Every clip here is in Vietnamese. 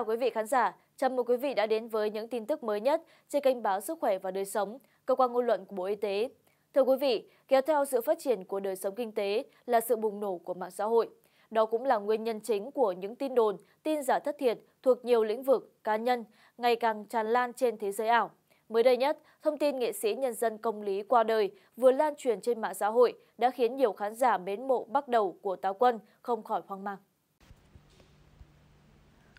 chào quý vị khán giả. Chào mừng quý vị đã đến với những tin tức mới nhất trên kênh báo Sức khỏe và đời sống, cơ quan ngôn luận của Bộ Y tế. Thưa quý vị, kéo theo sự phát triển của đời sống kinh tế là sự bùng nổ của mạng xã hội. Đó cũng là nguyên nhân chính của những tin đồn, tin giả thất thiệt thuộc nhiều lĩnh vực, cá nhân ngày càng tràn lan trên thế giới ảo. Mới đây nhất, thông tin nghệ sĩ nhân dân công lý qua đời vừa lan truyền trên mạng xã hội đã khiến nhiều khán giả mến mộ bắt đầu của táo quân không khỏi hoang mang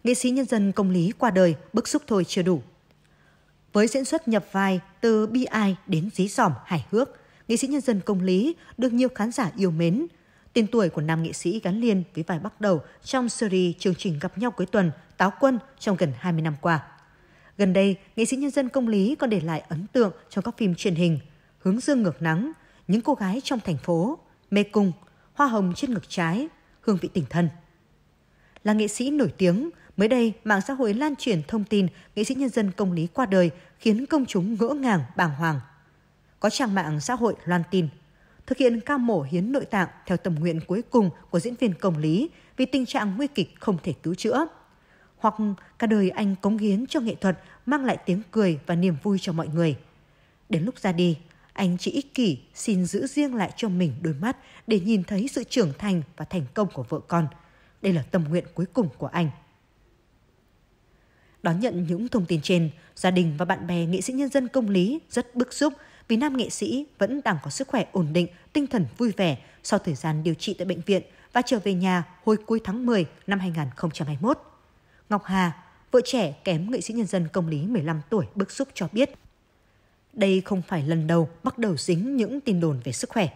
nghệ sĩ nhân dân công lý qua đời bức xúc thôi chưa đủ. Với diễn xuất nhập vai từ bi ai đến dí dỏm hài hước, nghệ sĩ nhân dân công lý được nhiều khán giả yêu mến. Tên tuổi của nam nghệ sĩ gắn liền với vai bắt đầu trong series chương trình gặp nhau cuối tuần Táo Quân trong gần 20 năm qua. Gần đây, nghệ sĩ nhân dân công lý còn để lại ấn tượng trong các phim truyền hình Hướng dương ngược nắng, Những cô gái trong thành phố, Mê Cung, Hoa hồng trên ngực trái, Hương vị tình thân. Là nghệ sĩ nổi tiếng, Mới đây, mạng xã hội lan truyền thông tin nghệ sĩ nhân dân công lý qua đời khiến công chúng ngỡ ngàng, bàng hoàng. Có trang mạng xã hội loan tin, thực hiện ca mổ hiến nội tạng theo tầm nguyện cuối cùng của diễn viên công lý vì tình trạng nguy kịch không thể cứu chữa. Hoặc cả đời anh cống hiến cho nghệ thuật mang lại tiếng cười và niềm vui cho mọi người. Đến lúc ra đi, anh chỉ ích kỷ xin giữ riêng lại cho mình đôi mắt để nhìn thấy sự trưởng thành và thành công của vợ con. Đây là tâm nguyện cuối cùng của anh. Đón nhận những thông tin trên, gia đình và bạn bè nghệ sĩ nhân dân công lý rất bức xúc vì nam nghệ sĩ vẫn đang có sức khỏe ổn định, tinh thần vui vẻ sau thời gian điều trị tại bệnh viện và trở về nhà hồi cuối tháng 10 năm 2021. Ngọc Hà, vợ trẻ kém nghệ sĩ nhân dân công lý 15 tuổi bức xúc cho biết. Đây không phải lần đầu bắt đầu dính những tin đồn về sức khỏe.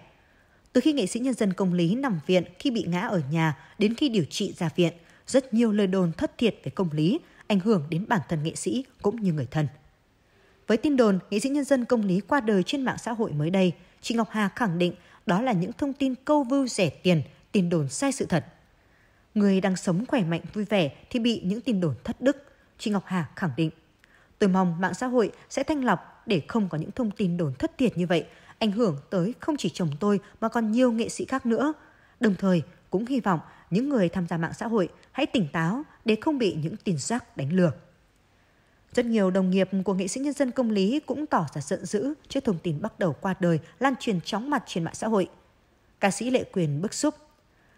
Từ khi nghệ sĩ nhân dân công lý nằm viện khi bị ngã ở nhà đến khi điều trị ra viện, rất nhiều lời đồn thất thiệt về công lý ảnh hưởng đến bản thân nghệ sĩ cũng như người thân. Với tin đồn nghệ sĩ nhân dân công lý qua đời trên mạng xã hội mới đây, chị Ngọc Hà khẳng định đó là những thông tin câu vưu rẻ tiền, tin đồn sai sự thật. Người đang sống khỏe mạnh vui vẻ thì bị những tin đồn thất đức, chị Ngọc Hà khẳng định. Tôi mong mạng xã hội sẽ thanh lọc để không có những thông tin đồn thất thiệt như vậy, ảnh hưởng tới không chỉ chồng tôi mà còn nhiều nghệ sĩ khác nữa. Đồng thời cũng hy vọng những người tham gia mạng xã hội hãy tỉnh táo để không bị những tin rác đánh lừa. Rất nhiều đồng nghiệp của nghệ sĩ nhân dân công lý cũng tỏ ra giận dữ trước thông tin bắt đầu qua đời lan truyền chóng mặt trên mạng xã hội. Ca sĩ Lệ Quyền bức xúc.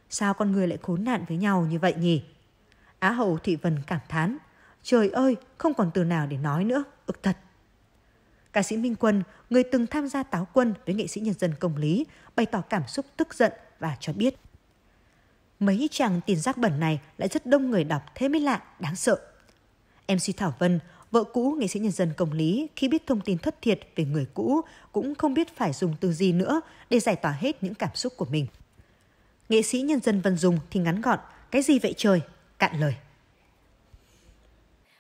Sao con người lại khốn nạn với nhau như vậy nhỉ? Á hậu Thị Vân cảm thán. Trời ơi, không còn từ nào để nói nữa, ực thật. Ca sĩ Minh Quân, người từng tham gia táo quân với nghệ sĩ nhân dân công lý, bày tỏ cảm xúc tức giận và cho biết Mấy trang tin rác bẩn này lại rất đông người đọc thế mới lạ, đáng sợ. MC Thảo Vân, vợ cũ nghệ sĩ nhân dân Công Lý khi biết thông tin thất thiệt về người cũ cũng không biết phải dùng từ gì nữa để giải tỏa hết những cảm xúc của mình. Nghệ sĩ nhân dân Vân Dung thì ngắn gọn, cái gì vậy trời, cạn lời.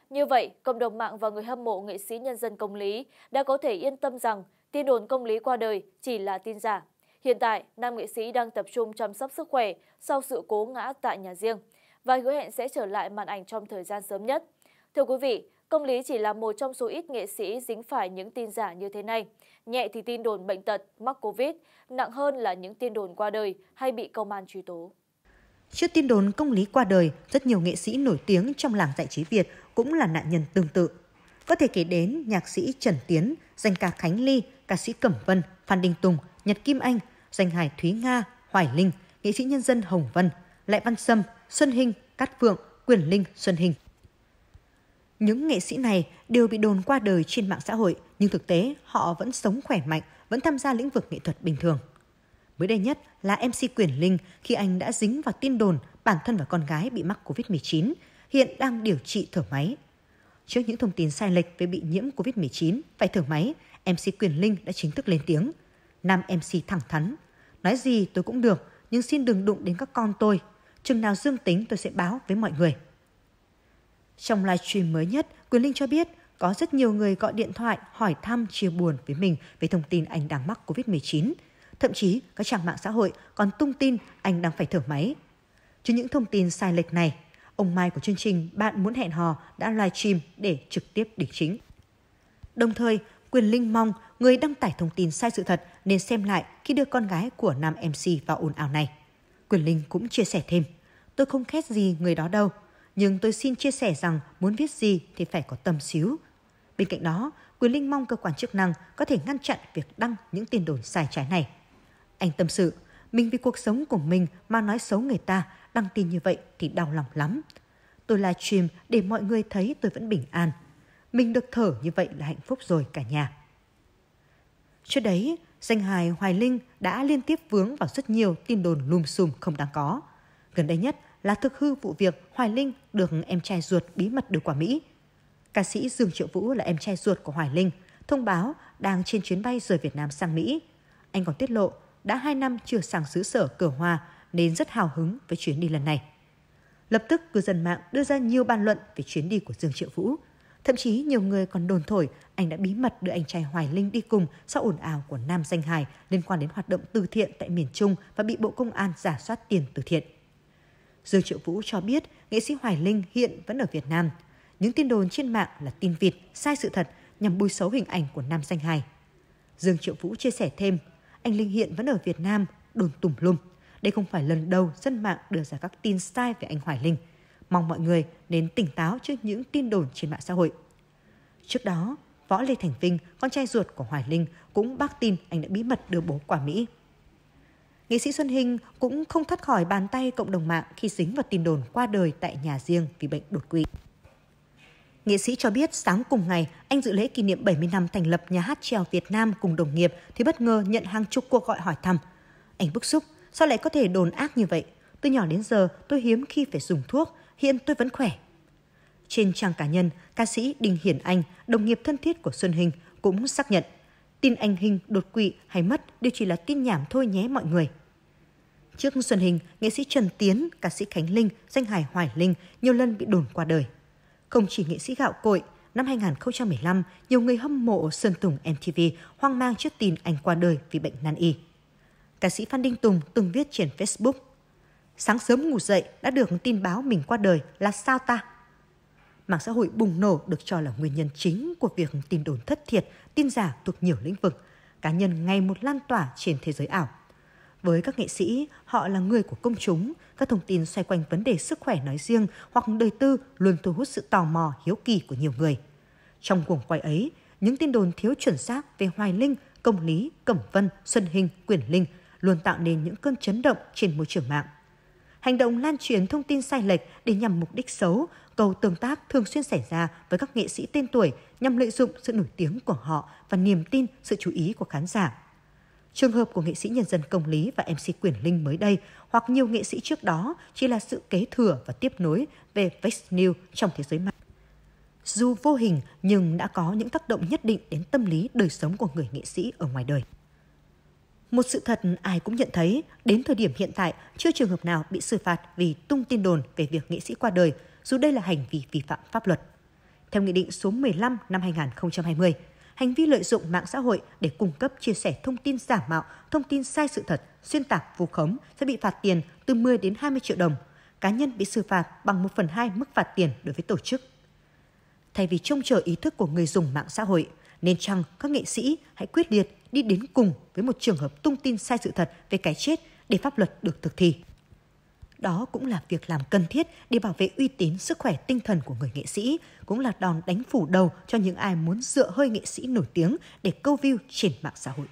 Như vậy, cộng đồng mạng và người hâm mộ nghệ sĩ nhân dân Công Lý đã có thể yên tâm rằng tin đồn Công Lý qua đời chỉ là tin giả Hiện tại, nam nghệ sĩ đang tập trung chăm sóc sức khỏe sau sự cố ngã tại nhà riêng và hứa hẹn sẽ trở lại màn ảnh trong thời gian sớm nhất. Thưa quý vị, Công Lý chỉ là một trong số ít nghệ sĩ dính phải những tin giả như thế này. Nhẹ thì tin đồn bệnh tật, mắc Covid, nặng hơn là những tin đồn qua đời hay bị công an truy tố. Trước tin đồn công lý qua đời, rất nhiều nghệ sĩ nổi tiếng trong làng giải trí Việt cũng là nạn nhân tương tự. Có thể kể đến nhạc sĩ Trần Tiến, danh ca Khánh Ly, ca sĩ Cẩm Vân, Phan Đình Tùng, Nhật Kim Anh, danh hài Thúy Nga, Hoài Linh, nghệ sĩ nhân dân Hồng Vân, Lại Văn Sâm, Xuân Hinh, Cát phượng Quyền Linh, Xuân Hinh. Những nghệ sĩ này đều bị đồn qua đời trên mạng xã hội, nhưng thực tế họ vẫn sống khỏe mạnh, vẫn tham gia lĩnh vực nghệ thuật bình thường. Mới đây nhất là MC Quyền Linh khi anh đã dính vào tin đồn bản thân và con gái bị mắc COVID-19, hiện đang điều trị thở máy. Trước những thông tin sai lệch về bị nhiễm COVID-19 phải thở máy, MC Quyền Linh đã chính thức lên tiếng. Nam MC thẳng thắn, Nói gì tôi cũng được, nhưng xin đừng đụng đến các con tôi. Chừng nào dương tính tôi sẽ báo với mọi người. Trong livestream mới nhất, Quyền Linh cho biết có rất nhiều người gọi điện thoại hỏi thăm chia buồn với mình về thông tin anh đang mắc COVID-19. Thậm chí các trang mạng xã hội còn tung tin anh đang phải thở máy. Trước những thông tin sai lệch này, ông Mai của chương trình Bạn Muốn Hẹn Hò đã live stream để trực tiếp đính chính. Đồng thời, Quyền Linh mong người đăng tải thông tin sai sự thật nên xem lại khi đưa con gái của nam MC vào ồn ào này. Quyền Linh cũng chia sẻ thêm, tôi không khét gì người đó đâu, nhưng tôi xin chia sẻ rằng muốn viết gì thì phải có tâm xíu. Bên cạnh đó, Quyền Linh mong cơ quan chức năng có thể ngăn chặn việc đăng những tin đồn sai trái này. Anh tâm sự, mình vì cuộc sống của mình mà nói xấu người ta, đăng tin như vậy thì đau lòng lắm. Tôi livestream để mọi người thấy tôi vẫn bình an, mình được thở như vậy là hạnh phúc rồi cả nhà. Trước đấy, danh hài Hoài Linh đã liên tiếp vướng vào rất nhiều tin đồn lùm xùm không đáng có. Gần đây nhất là thực hư vụ việc Hoài Linh được em trai ruột bí mật đưa qua Mỹ. Ca sĩ Dương Triệu Vũ là em trai ruột của Hoài Linh, thông báo đang trên chuyến bay rời Việt Nam sang Mỹ. Anh còn tiết lộ đã hai năm chưa sang xứ sở cờ hoa nên rất hào hứng với chuyến đi lần này. Lập tức cư dân mạng đưa ra nhiều bàn luận về chuyến đi của Dương Triệu Vũ, Thậm chí nhiều người còn đồn thổi anh đã bí mật đưa anh trai Hoài Linh đi cùng sau ồn ào của nam danh hài liên quan đến hoạt động từ thiện tại miền Trung và bị Bộ Công an giả soát tiền từ thiện. Dương Triệu Vũ cho biết nghệ sĩ Hoài Linh hiện vẫn ở Việt Nam. Những tin đồn trên mạng là tin vịt, sai sự thật nhằm bôi xấu hình ảnh của nam danh hài. Dương Triệu Vũ chia sẻ thêm, anh Linh hiện vẫn ở Việt Nam, đồn tùm lum. Đây không phải lần đầu dân mạng đưa ra các tin sai về anh Hoài Linh – mong mọi người nên tỉnh táo trước những tin đồn trên mạng xã hội. Trước đó, võ Lê Thành Vinh, con trai ruột của Hoài Linh, cũng bác tin anh đã bí mật đưa bố qua Mỹ. Nghệ sĩ Xuân Hinh cũng không thoát khỏi bàn tay cộng đồng mạng khi dính vào tin đồn qua đời tại nhà riêng vì bệnh đột quỵ. Nghệ sĩ cho biết sáng cùng ngày, anh dự lễ kỷ niệm 70 năm thành lập nhà hát trèo Việt Nam cùng đồng nghiệp thì bất ngờ nhận hàng chục cuộc gọi hỏi thăm. Anh bức xúc, sao lại có thể đồn ác như vậy? Từ nhỏ đến giờ tôi hiếm khi phải dùng thuốc, hiện tôi vẫn khỏe. Trên trang cá nhân, ca sĩ Đinh Hiển Anh, đồng nghiệp thân thiết của Xuân Hình cũng xác nhận tin anh Hình đột quỵ hay mất đều chỉ là tin nhảm thôi nhé mọi người. Trước Xuân Hình, nghệ sĩ Trần Tiến, ca sĩ Khánh Linh, danh hài Hoài Linh nhiều lần bị đồn qua đời. Không chỉ nghệ sĩ gạo cội, năm 2015, nhiều người hâm mộ Sơn Tùng MTV hoang mang trước tin anh qua đời vì bệnh nan y. Ca sĩ Phan Đinh Tùng từng viết trên Facebook – sáng sớm ngủ dậy đã được tin báo mình qua đời là sao ta? Mạng xã hội bùng nổ được cho là nguyên nhân chính của việc tin đồn thất thiệt, tin giả thuộc nhiều lĩnh vực, cá nhân ngày một lan tỏa trên thế giới ảo. Với các nghệ sĩ, họ là người của công chúng, các thông tin xoay quanh vấn đề sức khỏe nói riêng hoặc đời tư luôn thu hút sự tò mò, hiếu kỳ của nhiều người. Trong cuồng quay ấy, những tin đồn thiếu chuẩn xác về Hoài Linh, Công Lý, Cẩm Vân, Xuân Hình, Quyển Linh luôn tạo nên những cơn chấn động trên môi trường mạng. Hành động lan truyền thông tin sai lệch để nhằm mục đích xấu, cầu tương tác thường xuyên xảy ra với các nghệ sĩ tên tuổi nhằm lợi dụng sự nổi tiếng của họ và niềm tin sự chú ý của khán giả. Trường hợp của nghệ sĩ nhân dân Công Lý và MC Quyền Linh mới đây hoặc nhiều nghệ sĩ trước đó chỉ là sự kế thừa và tiếp nối về Vex News trong thế giới mạng. Dù vô hình nhưng đã có những tác động nhất định đến tâm lý đời sống của người nghệ sĩ ở ngoài đời. Một sự thật ai cũng nhận thấy, đến thời điểm hiện tại, chưa trường hợp nào bị xử phạt vì tung tin đồn về việc nghệ sĩ qua đời, dù đây là hành vi vi phạm pháp luật. Theo Nghị định số 15 năm 2020, hành vi lợi dụng mạng xã hội để cung cấp chia sẻ thông tin giả mạo, thông tin sai sự thật, xuyên tạc vu khống sẽ bị phạt tiền từ 10 đến 20 triệu đồng. Cá nhân bị xử phạt bằng 1 phần 2 mức phạt tiền đối với tổ chức. Thay vì trông chờ ý thức của người dùng mạng xã hội, nên chăng các nghệ sĩ hãy quyết liệt đi đến cùng với một trường hợp tung tin sai sự thật về cái chết để pháp luật được thực thi. Đó cũng là việc làm cần thiết để bảo vệ uy tín sức khỏe tinh thần của người nghệ sĩ, cũng là đòn đánh phủ đầu cho những ai muốn dựa hơi nghệ sĩ nổi tiếng để câu view trên mạng xã hội.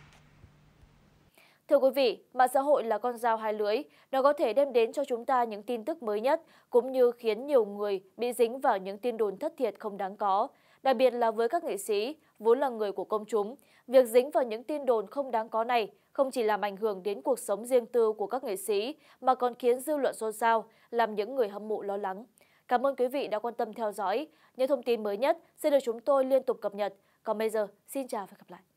Thưa quý vị, mạng xã hội là con dao hai lưỡi, nó có thể đem đến cho chúng ta những tin tức mới nhất, cũng như khiến nhiều người bị dính vào những tin đồn thất thiệt không đáng có đặc biệt là với các nghệ sĩ vốn là người của công chúng việc dính vào những tin đồn không đáng có này không chỉ làm ảnh hưởng đến cuộc sống riêng tư của các nghệ sĩ mà còn khiến dư luận xôn xao làm những người hâm mộ lo lắng cảm ơn quý vị đã quan tâm theo dõi những thông tin mới nhất sẽ được chúng tôi liên tục cập nhật còn bây giờ xin chào và hẹn gặp lại